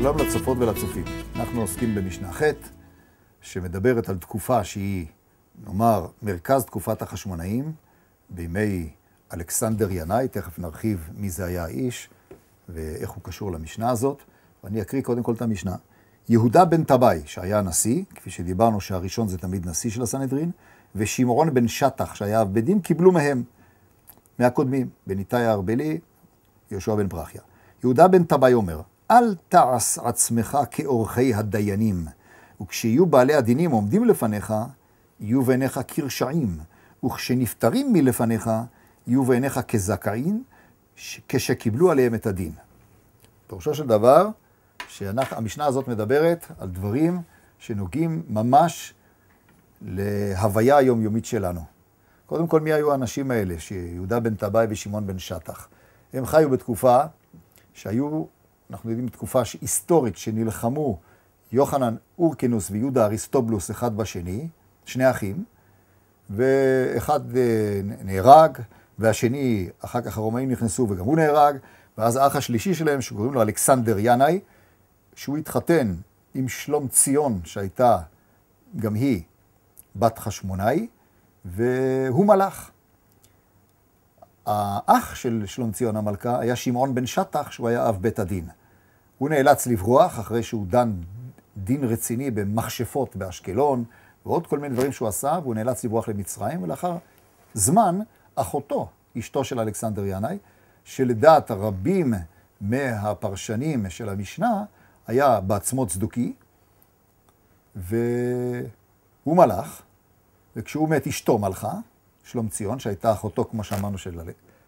שלום לצופות ולצופים. אנחנו עוסקים במשנה ח' שמדברת על תקופה שהיא, נאמר, מרכז תקופת החשמונאים, בימי אלכסנדר ינאי, תכף נרחיב מי זה היה האיש ואיך הוא קשור למשנה הזאת. ואני אקריא קודם כל את המשנה. יהודה בן טבעי, שהיה הנשיא, כפי שדיברנו שהראשון זה תמיד נשיא של הסנהדרין, ושמרון בן שטח, שהיה אב בדין, קיבלו מהם, מהקודמים, בניתאי הארבלי, יהושע בן פרחיה. יהודה בן טבעי אומר, אל תעש עצמך כאורחי הדיינים, וכשיהיו בעלי הדינים עומדים לפניך, יהיו בעיניך כרשעים, וכשנפטרים מלפניך, יהיו בעיניך כזכאים, כשקיבלו עליהם את הדין. פירושו של דבר, שהמשנה הזאת מדברת על דברים שנוגעים ממש להוויה היומיומית שלנו. קודם כל, מי היו האנשים האלה? שיהודה בן טבעי ושמעון בן שטח. הם חיו בתקופה שהיו אנחנו יודעים תקופה היסטורית שנלחמו יוחנן אורקינוס ויהודה אריסטובלוס אחד בשני, שני אחים, ואחד אה, נהרג, והשני, אחר כך הרומאים נכנסו וגם הוא נהרג, ואז האח השלישי שלהם, שקוראים לו אלכסנדר ינאי, שהוא התחתן עם שלום ציון, שהייתה גם היא בת חשמונאי, והוא מלך. האח של שלומציון המלכה היה שמעון בן שטח, שהוא היה אב בית הדין. הוא נאלץ לברוח אחרי שהוא דן דין רציני במכשפות באשקלון, ועוד כל מיני דברים שהוא עשה, והוא נאלץ לברוח למצרים, ולאחר זמן, אחותו, אשתו של אלכסנדר ינאי, שלדעת רבים מהפרשנים של המשנה, היה בעצמו צדוקי, והוא מלך, וכשהוא מת אשתו מלכה, שלומציון, שהייתה אחותו, כמו שאמרנו, של,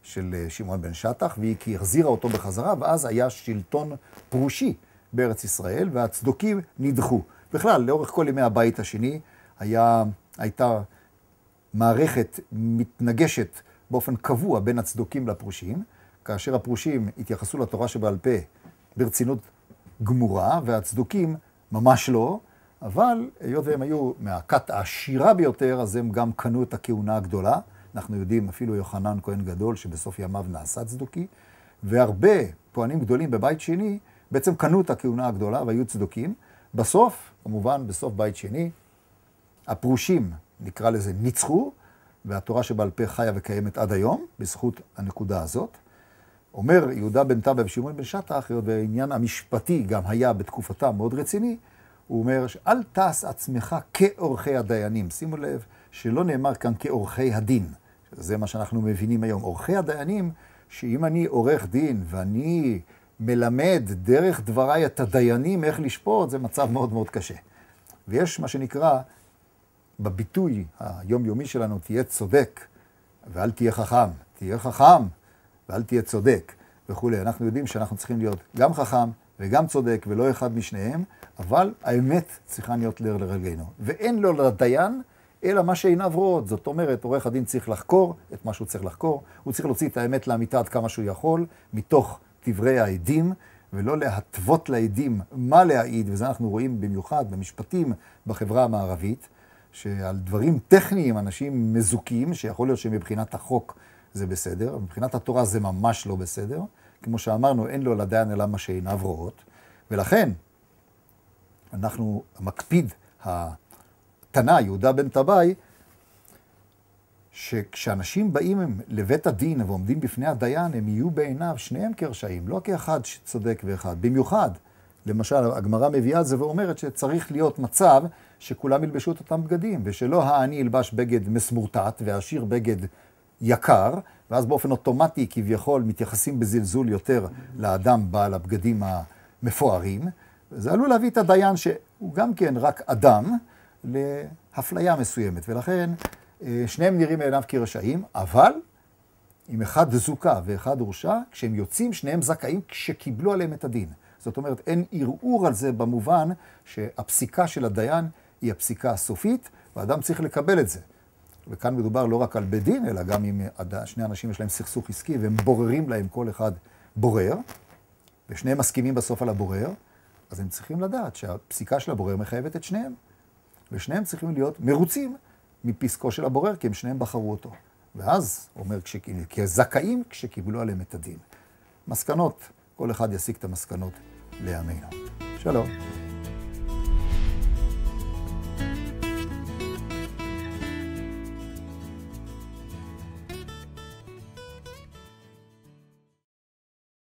של אה, שמעון בן שטח, והיא כי החזירה אותו בחזרה, ואז היה שלטון פרושי בארץ ישראל, והצדוקים נדחו. בכלל, לאורך כל ימי הבית השני היה, הייתה מערכת מתנגשת באופן קבוע בין הצדוקים לפרושים, כאשר הפרושים התייחסו לתורה שבעל פה ברצינות גמורה, והצדוקים ממש לא, אבל היות והם היו מהכת העשירה ביותר, אז הם גם קנו את הכהונה הגדולה. אנחנו יודעים, אפילו יוחנן כהן גדול, שבסוף ימיו נעשה צדוקי, והרבה כהנים גדולים בבית שני, בעצם קנו את הכהונה הגדולה והיו צדוקים. בסוף, כמובן, בסוף בית שני, הפרושים, נקרא לזה, ניצחו, והתורה שבעל פה חיה וקיימת עד היום, בזכות הנקודה הזאת. אומר יהודה בן טבע ושמעון בן שטח, היות והעניין המשפטי גם היה בתקופתם מאוד רציני, הוא אומר, אל תעש עצמך כעורכי הדיינים. שימו לב שלא נאמר כאן כעורכי הדין. זה מה שאנחנו מבינים היום. עורכי הדיינים, שאם אני עורך דין ואני מלמד דרך דבריי את הדיינים איך לשפוט, זה מצב מאוד מאוד קשה. ויש מה שנקרא, בביטוי היומיומי שלנו, תהיה צודק ואל תהיה חכם. תהיה חכם ואל תהיה צודק וכולי. אנחנו יודעים שאנחנו צריכים להיות גם חכם וגם צודק ולא אחד משניהם, אבל האמת צריכה להיות לר לרגלינו. ואין לו לדיין, אלא מה שעיניו רואות. זאת אומרת, עורך הדין צריך לחקור את מה שהוא צריך לחקור, הוא צריך להוציא את האמת לאמיתה עד כמה שהוא יכול, מתוך דברי העדים, ולא להתוות לעדים מה להעיד, וזה אנחנו רואים במיוחד במשפטים בחברה המערבית, שעל דברים טכניים אנשים מזוכים, שיכול להיות שמבחינת החוק זה בסדר, מבחינת התורה זה ממש לא בסדר, כמו שאמרנו, אין לו לדיין אלא מה שעיניו רואות, ולכן אנחנו, המקפיד, התנא, יהודה בן טבעי, שכשאנשים באים לבית הדין ועומדים בפני הדיין, הם יהיו בעיניו שניהם כרשעים, לא כאחד שצודק ואחד. במיוחד, למשל, הגמרא מביאה את זה ואומרת שצריך להיות מצב שכולם ילבשו את אותם בגדים, ושלא העני ילבש בגד מסמורטט והעשיר בגד יקר, ואז באופן אוטומטי כביכול מתייחסים בזלזול יותר לאדם בעל הבגדים המפוארים. זה עלול להביא את הדיין, שהוא גם כן רק אדם, להפליה מסוימת. ולכן אה, שניהם נראים מעיניו כרשעים, אבל אם אחד זוכה ואחד הורשע, כשהם יוצאים שניהם זכאים כשקיבלו עליהם את הדין. זאת אומרת, אין ערעור על זה במובן שהפסיקה של הדיין היא הפסיקה הסופית, ואדם צריך לקבל את זה. וכאן מדובר לא רק על בית דין, אלא גם אם שני אנשים יש להם סכסוך עסקי והם בוררים להם, כל אחד בורר, ושניהם מסכימים בסוף על הבורר, אז הם צריכים לדעת שהפסיקה של הבורר מחייבת את שניהם, ושניהם צריכים להיות מרוצים מפסקו של הבורר, כי הם שניהם בחרו אותו. ואז, אומר, כזכאים כשקיבלו עליהם את הדין. מסקנות, כל אחד יסיק את המסקנות לימינו. שלום.